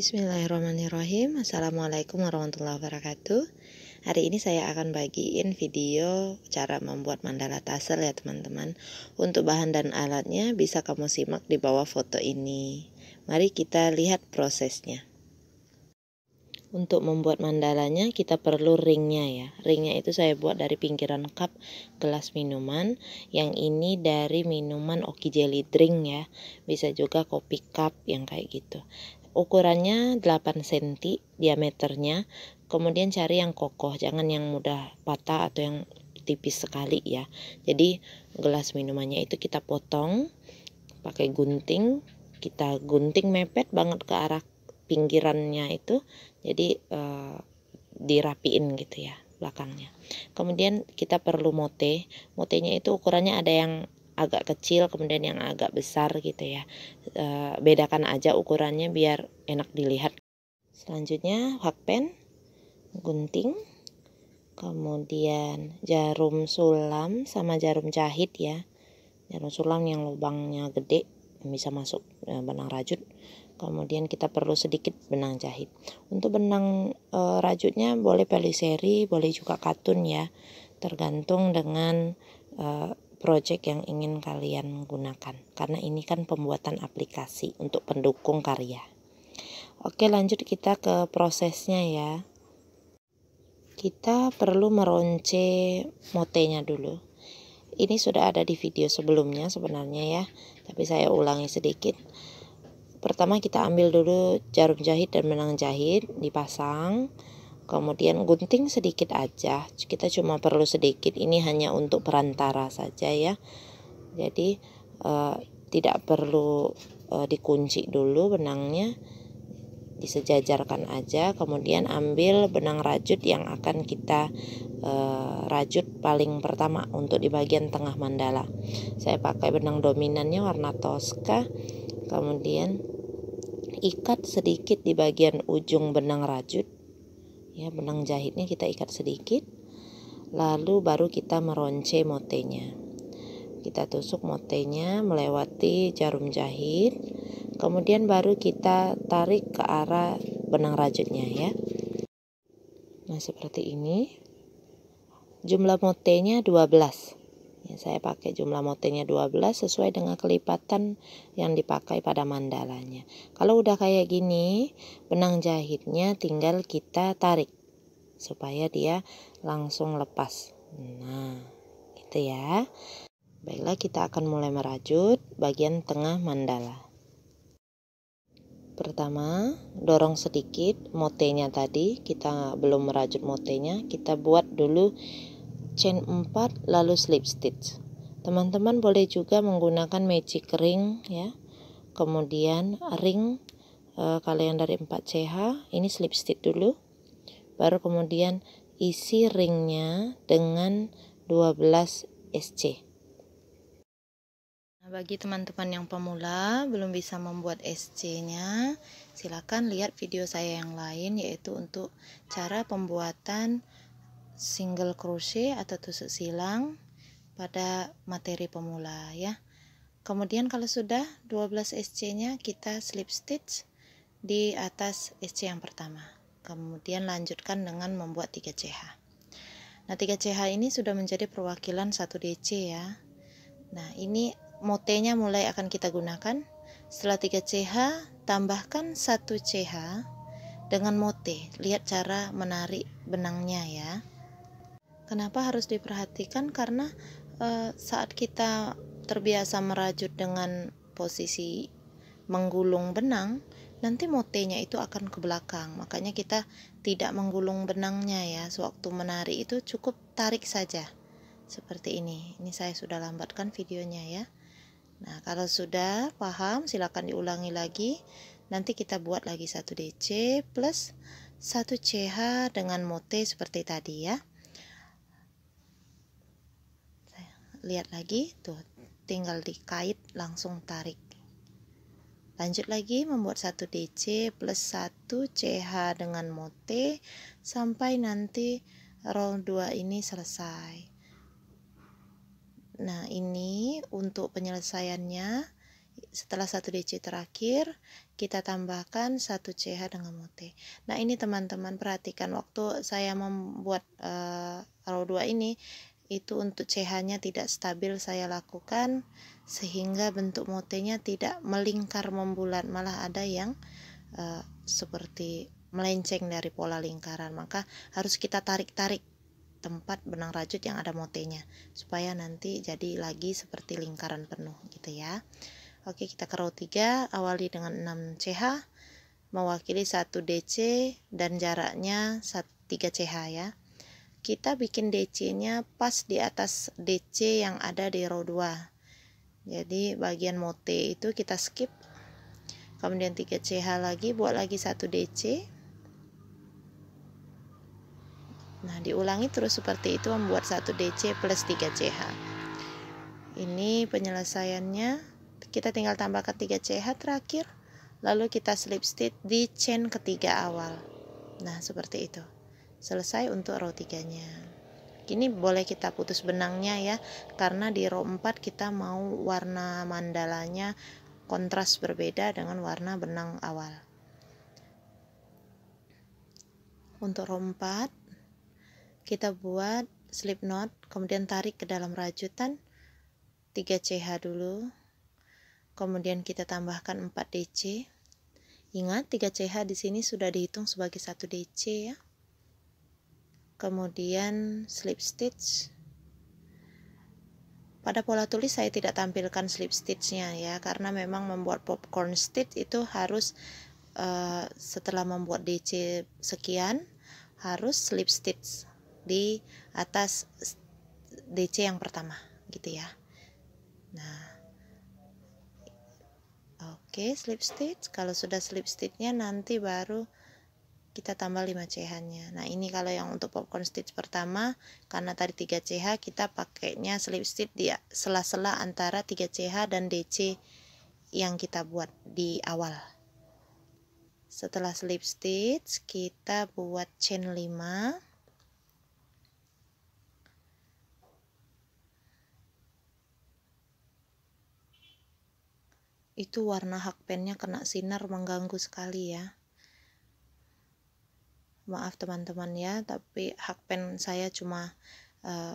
Bismillahirrahmanirrahim Assalamualaikum warahmatullahi wabarakatuh Hari ini saya akan bagiin video cara membuat mandala tassel ya teman-teman Untuk bahan dan alatnya bisa kamu simak di bawah foto ini Mari kita lihat prosesnya untuk membuat mandalanya kita perlu ringnya ya Ringnya itu saya buat dari pinggiran cup gelas minuman Yang ini dari minuman oki jelly drink ya Bisa juga kopi cup yang kayak gitu ukurannya 8 cm diameternya kemudian cari yang kokoh jangan yang mudah patah atau yang tipis sekali ya jadi gelas minumannya itu kita potong pakai gunting kita gunting mepet banget ke arah pinggirannya itu jadi eh, dirapiin gitu ya belakangnya kemudian kita perlu mote motenya itu ukurannya ada yang agak kecil kemudian yang agak besar gitu ya e, bedakan aja ukurannya biar enak dilihat selanjutnya hakpen gunting kemudian jarum sulam sama jarum jahit ya jarum sulam yang lubangnya gede bisa masuk eh, benang rajut kemudian kita perlu sedikit benang jahit untuk benang e, rajutnya boleh peliseri boleh juga katun ya tergantung dengan uh, project yang ingin kalian gunakan karena ini kan pembuatan aplikasi untuk pendukung karya oke lanjut kita ke prosesnya ya kita perlu meronce motenya dulu ini sudah ada di video sebelumnya sebenarnya ya tapi saya ulangi sedikit pertama kita ambil dulu jarum jahit dan benang jahit dipasang kemudian gunting sedikit aja kita cuma perlu sedikit ini hanya untuk perantara saja ya jadi uh, tidak perlu uh, dikunci dulu benangnya disejajarkan aja kemudian ambil benang rajut yang akan kita e, rajut paling pertama untuk di bagian tengah mandala saya pakai benang dominannya warna toska kemudian ikat sedikit di bagian ujung benang rajut ya benang jahitnya kita ikat sedikit lalu baru kita meronce motenya kita tusuk motenya melewati jarum jahit kemudian baru kita tarik ke arah benang rajutnya ya nah seperti ini jumlah motenya 12 Ya, saya pakai jumlah motifnya 12 sesuai dengan kelipatan yang dipakai pada mandalanya. Kalau udah kayak gini, benang jahitnya tinggal kita tarik supaya dia langsung lepas. Nah, gitu ya. Baiklah, kita akan mulai merajut bagian tengah mandala. Pertama, dorong sedikit motenya tadi, kita belum merajut motenya, kita buat dulu chain 4 lalu slip stitch teman-teman boleh juga menggunakan magic ring ya kemudian ring e, eh, kalian dari 4CH ini slip stitch dulu baru kemudian isi ringnya dengan 12 SC nah, bagi teman-teman yang pemula belum bisa membuat SC-nya, silakan lihat video saya yang lain yaitu untuk cara pembuatan single crochet atau tusuk silang pada materi pemula ya. Kemudian kalau sudah 12 SC-nya kita slip stitch di atas SC yang pertama. Kemudian lanjutkan dengan membuat 3 CH. Nah, 3 CH ini sudah menjadi perwakilan 1 DC ya. Nah, ini motenya mulai akan kita gunakan. Setelah 3 CH, tambahkan 1 CH dengan mote. Lihat cara menarik benangnya ya. Kenapa harus diperhatikan? Karena e, saat kita terbiasa merajut dengan posisi menggulung benang, nanti motenya itu akan ke belakang. Makanya kita tidak menggulung benangnya ya. Sewaktu menari itu cukup tarik saja. Seperti ini. Ini saya sudah lambatkan videonya ya. Nah, kalau sudah paham silakan diulangi lagi. Nanti kita buat lagi satu dc plus satu CH dengan mote seperti tadi ya. lihat lagi tuh tinggal dikait langsung tarik lanjut lagi membuat satu DC plus satu CH dengan mote sampai nanti row 2 ini selesai nah ini untuk penyelesaiannya setelah satu DC terakhir kita tambahkan satu CH dengan mote nah ini teman-teman perhatikan waktu saya membuat uh, row 2 ini itu untuk CH-nya tidak stabil saya lakukan sehingga bentuk motenya tidak melingkar membulat malah ada yang uh, seperti melenceng dari pola lingkaran maka harus kita tarik-tarik tempat benang rajut yang ada motenya supaya nanti jadi lagi seperti lingkaran penuh gitu ya Oke kita ke row 3 awali dengan 6 CH mewakili 1 DC dan jaraknya 3 CH ya kita bikin DC-nya pas di atas DC yang ada di row 2 jadi bagian mote itu kita skip kemudian 3CH lagi buat lagi 1 DC nah diulangi terus seperti itu membuat 1 DC plus 3CH ini penyelesaiannya kita tinggal tambahkan 3CH terakhir lalu kita slip stitch di chain ketiga awal nah seperti itu Selesai untuk row 3-nya. Ini boleh kita putus benangnya ya, karena di row 4 kita mau warna mandalanya kontras berbeda dengan warna benang awal. Untuk row 4, kita buat slip knot, kemudian tarik ke dalam rajutan 3CH dulu, kemudian kita tambahkan 4DC. Ingat 3CH di sini sudah dihitung sebagai 1DC ya kemudian slip stitch pada pola tulis saya tidak tampilkan slip stitchnya ya karena memang membuat popcorn stitch itu harus uh, setelah membuat DC sekian harus slip stitch di atas DC yang pertama gitu ya nah oke okay, slip stitch kalau sudah slip stitchnya nanti baru kita tambah 5 CH-nya. Nah, ini kalau yang untuk popcorn stitch pertama, karena tadi 3 CH, kita pakainya slip stitch di sela-sela antara 3 CH dan DC yang kita buat di awal. Setelah slip stitch, kita buat chain 5. Itu warna hakpennya kena sinar mengganggu sekali ya maaf teman-teman ya tapi hakpen saya cuma uh,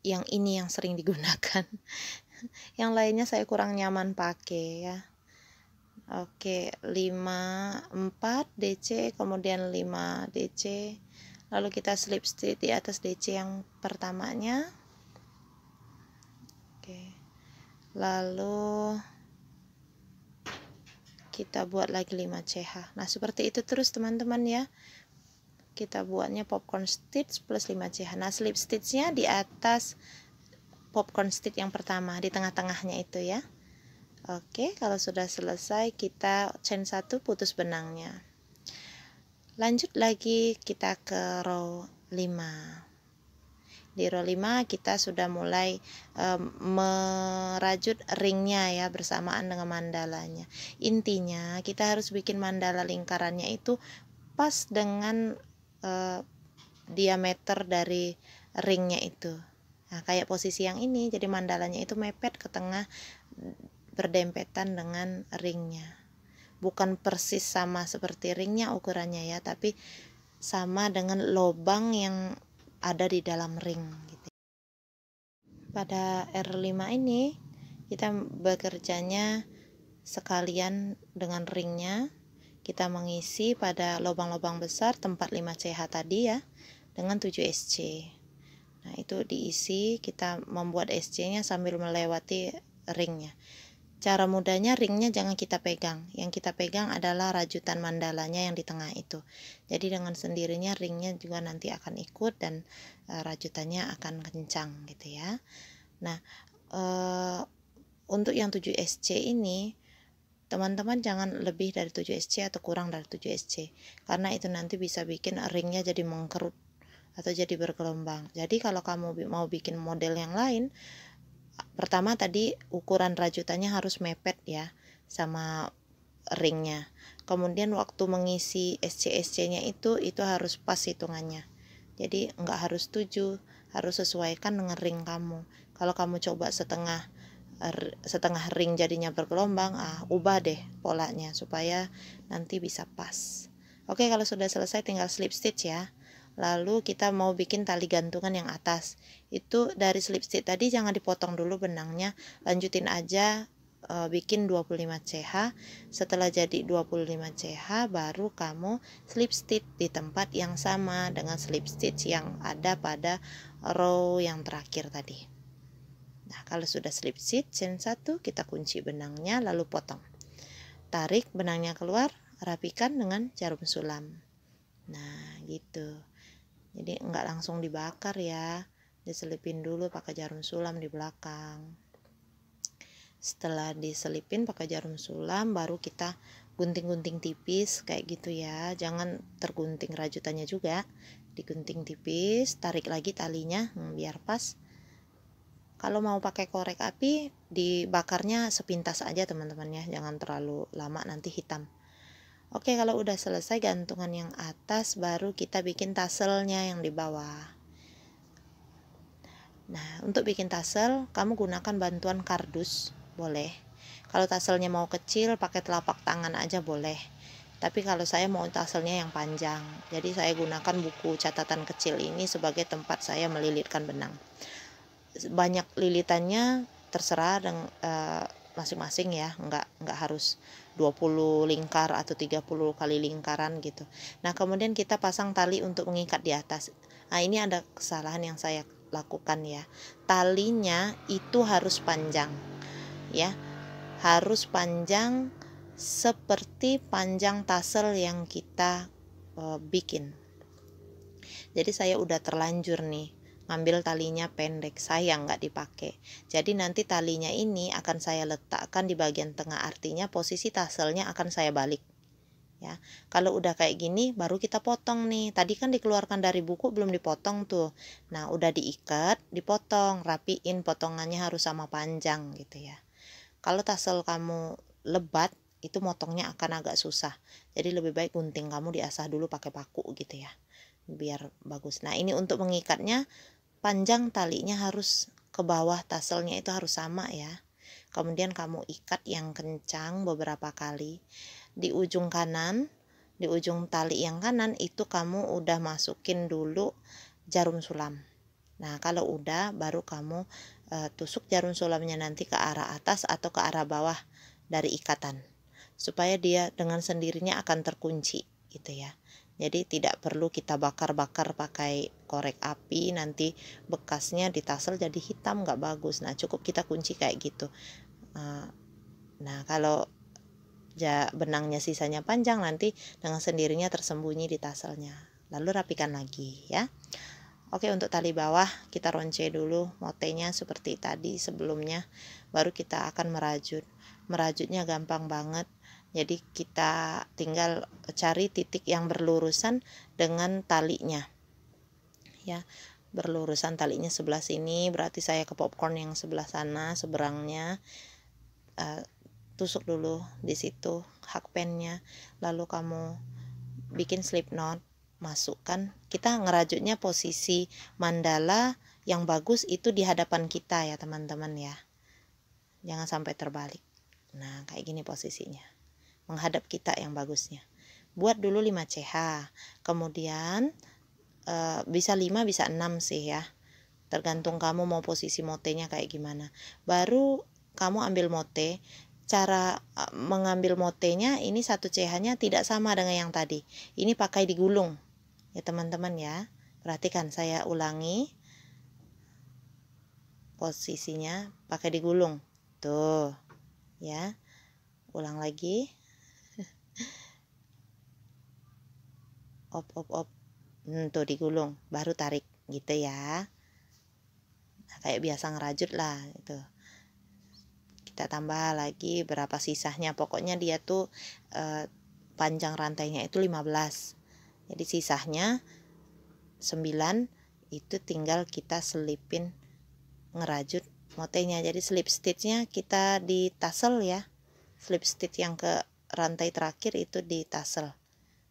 yang ini yang sering digunakan yang lainnya saya kurang nyaman pakai ya oke 5 4 DC kemudian 5 DC lalu kita slip stitch di atas DC yang pertamanya oke lalu kita buat lagi 5 CH nah seperti itu terus teman-teman ya kita buatnya popcorn stitch plus 5 CH nah slip stitchnya di atas popcorn stitch yang pertama di tengah-tengahnya itu ya Oke kalau sudah selesai kita chain 1 putus benangnya lanjut lagi kita ke row 5 di row 5 kita sudah mulai um, merajut ringnya ya bersamaan dengan mandalanya intinya kita harus bikin mandala lingkarannya itu pas dengan uh, diameter dari ringnya itu nah kayak posisi yang ini jadi mandalanya itu mepet ke tengah berdempetan dengan ringnya bukan persis sama seperti ringnya ukurannya ya tapi sama dengan lobang yang ada di dalam ring gitu. Pada R5 ini kita bekerjanya sekalian dengan ringnya kita mengisi pada lubang-lubang besar tempat 5CH tadi ya dengan 7SC nah itu diisi kita membuat SC nya sambil melewati ringnya Cara mudahnya ringnya jangan kita pegang. Yang kita pegang adalah rajutan mandalanya yang di tengah itu. Jadi dengan sendirinya ringnya juga nanti akan ikut dan e, rajutannya akan kencang gitu ya. Nah, e, untuk yang 7 SC ini teman-teman jangan lebih dari 7 SC atau kurang dari 7 SC karena itu nanti bisa bikin ringnya jadi mengkerut atau jadi bergelombang. Jadi kalau kamu mau bikin model yang lain Pertama tadi ukuran rajutannya harus mepet ya sama ringnya. Kemudian waktu mengisi SCSC nya itu itu harus pas hitungannya. Jadi nggak harus 7, harus sesuaikan dengan ring kamu. Kalau kamu coba setengah er, setengah ring jadinya bergelombang, ah ubah deh polanya supaya nanti bisa pas. Oke, kalau sudah selesai tinggal slip stitch ya lalu kita mau bikin tali gantungan yang atas itu dari slip stitch tadi jangan dipotong dulu benangnya lanjutin aja e, bikin 25 CH setelah jadi 25 CH baru kamu slip stitch di tempat yang sama dengan slip stitch yang ada pada row yang terakhir tadi nah kalau sudah slip stitch chain 1 kita kunci benangnya lalu potong tarik benangnya keluar rapikan dengan jarum sulam nah gitu jadi nggak langsung dibakar ya diselipin dulu pakai jarum sulam di belakang setelah diselipin pakai jarum sulam baru kita gunting-gunting tipis kayak gitu ya jangan tergunting rajutannya juga digunting tipis tarik lagi talinya hmm, biar pas kalau mau pakai korek api dibakarnya sepintas aja teman-teman ya jangan terlalu lama nanti hitam Oke, kalau udah selesai gantungan yang atas baru kita bikin tasselnya yang di bawah. Nah, untuk bikin tassel kamu gunakan bantuan kardus, boleh. Kalau tasselnya mau kecil pakai telapak tangan aja boleh. Tapi kalau saya mau tasselnya yang panjang, jadi saya gunakan buku catatan kecil ini sebagai tempat saya melilitkan benang. Banyak lilitannya terserah dengan masing eh, masing-masing ya, nggak nggak harus 20 lingkar atau 30 kali lingkaran gitu. Nah, kemudian kita pasang tali untuk mengikat di atas. Nah, ini ada kesalahan yang saya lakukan ya. Talinya itu harus panjang. Ya. Harus panjang seperti panjang tassel yang kita uh, bikin. Jadi saya udah terlanjur nih ngambil talinya pendek, sayang nggak dipakai. Jadi nanti talinya ini akan saya letakkan di bagian tengah, artinya posisi tasselnya akan saya balik. Ya, kalau udah kayak gini baru kita potong nih. Tadi kan dikeluarkan dari buku belum dipotong tuh. Nah, udah diikat, dipotong, rapiin potongannya harus sama panjang gitu ya. Kalau tassel kamu lebat itu motongnya akan agak susah. Jadi lebih baik gunting kamu diasah dulu pakai paku gitu ya. Biar bagus. Nah, ini untuk mengikatnya panjang talinya harus ke bawah taselnya itu harus sama ya kemudian kamu ikat yang kencang beberapa kali di ujung kanan di ujung tali yang kanan itu kamu udah masukin dulu jarum sulam nah kalau udah baru kamu e, tusuk jarum sulamnya nanti ke arah atas atau ke arah bawah dari ikatan supaya dia dengan sendirinya akan terkunci gitu ya jadi tidak perlu kita bakar-bakar pakai korek api nanti bekasnya di tasel jadi hitam nggak bagus. Nah cukup kita kunci kayak gitu. Ah, nah kalau benangnya sisanya panjang nanti dengan sendirinya tersembunyi di taselnya. Lalu rapikan lagi ya. Oke untuk tali bawah kita ronce dulu motenya seperti tadi sebelumnya baru kita akan merajut. Merajutnya gampang banget jadi kita tinggal cari titik yang berlurusan dengan talinya. Ya, berlurusan talinya sebelah sini, berarti saya ke popcorn yang sebelah sana, seberangnya. Uh, tusuk dulu di situ hak pennya, lalu kamu bikin slip knot, masukkan. Kita ngerajutnya posisi mandala yang bagus itu di hadapan kita ya teman-teman ya jangan sampai terbalik nah kayak gini posisinya menghadap kita yang bagusnya. Buat dulu 5CH, kemudian e, bisa 5 bisa 6 sih ya. Tergantung kamu mau posisi motenya kayak gimana. Baru kamu ambil mote, cara eh, mengambil motenya ini satu CH-nya tidak sama dengan yang tadi. Ini pakai digulung. Ya teman-teman ya. Perhatikan saya ulangi posisinya pakai digulung. Tuh. Ya. Ulang lagi. op op op hmm, tuh digulung baru tarik gitu ya nah, kayak biasa ngerajut lah itu kita tambah lagi berapa sisanya pokoknya dia tuh eh, panjang rantainya itu 15 jadi sisanya 9 itu tinggal kita selipin ngerajut motenya jadi slip stitchnya kita di tassel ya slip stitch yang ke rantai terakhir itu di tassel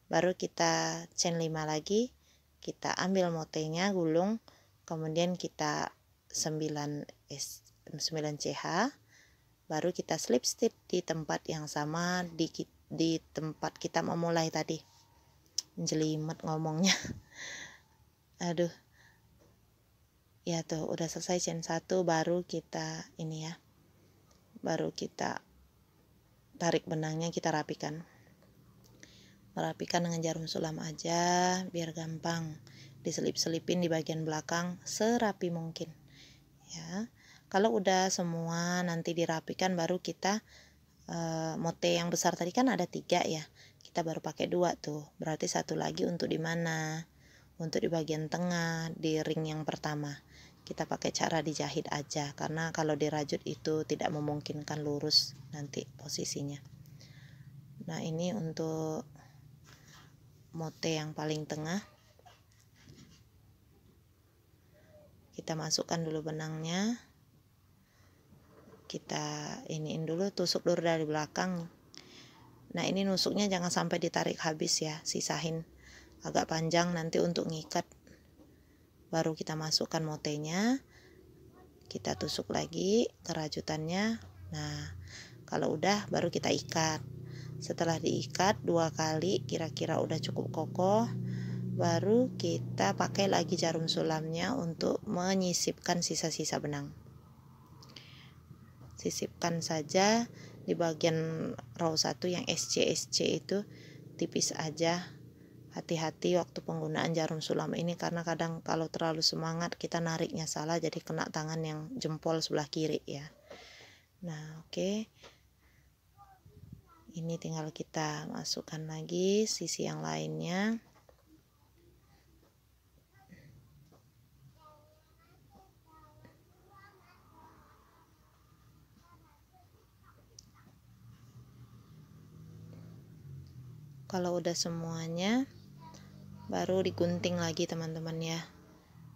baru kita chain 5 lagi kita ambil motenya gulung kemudian kita 9 9 CH baru kita slip stitch di tempat yang sama di di tempat kita memulai tadi jelimet ngomongnya aduh ya tuh udah selesai chain 1 baru kita ini ya baru kita tarik benangnya kita rapikan merapikan dengan jarum sulam aja biar gampang diselip-selipin di bagian belakang serapi mungkin ya kalau udah semua nanti dirapikan baru kita e, mote yang besar tadi kan ada tiga ya kita baru pakai dua tuh berarti satu lagi untuk di mana untuk di bagian tengah di ring yang pertama kita pakai cara dijahit aja karena kalau dirajut itu tidak memungkinkan lurus nanti posisinya nah ini untuk mote yang paling tengah kita masukkan dulu benangnya kita iniin dulu tusuk dulu dari belakang nah ini nusuknya jangan sampai ditarik habis ya sisahin agak panjang nanti untuk ngikat baru kita masukkan motenya kita tusuk lagi kerajutannya nah kalau udah baru kita ikat setelah diikat dua kali kira-kira udah cukup kokoh baru kita pakai lagi jarum sulamnya untuk menyisipkan sisa-sisa benang sisipkan saja di bagian row 1 yang SC-SC itu tipis aja hati-hati waktu penggunaan jarum sulam ini karena kadang kalau terlalu semangat kita nariknya salah jadi kena tangan yang jempol sebelah kiri ya nah oke okay ini tinggal kita masukkan lagi sisi yang lainnya kalau udah semuanya baru digunting lagi teman-teman ya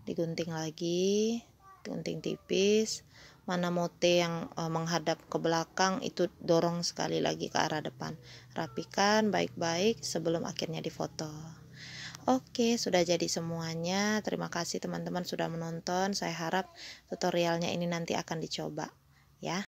digunting lagi gunting tipis mana mote yang e, menghadap ke belakang itu dorong sekali lagi ke arah depan. Rapikan baik-baik sebelum akhirnya difoto. Oke, sudah jadi semuanya. Terima kasih teman-teman sudah menonton. Saya harap tutorialnya ini nanti akan dicoba ya.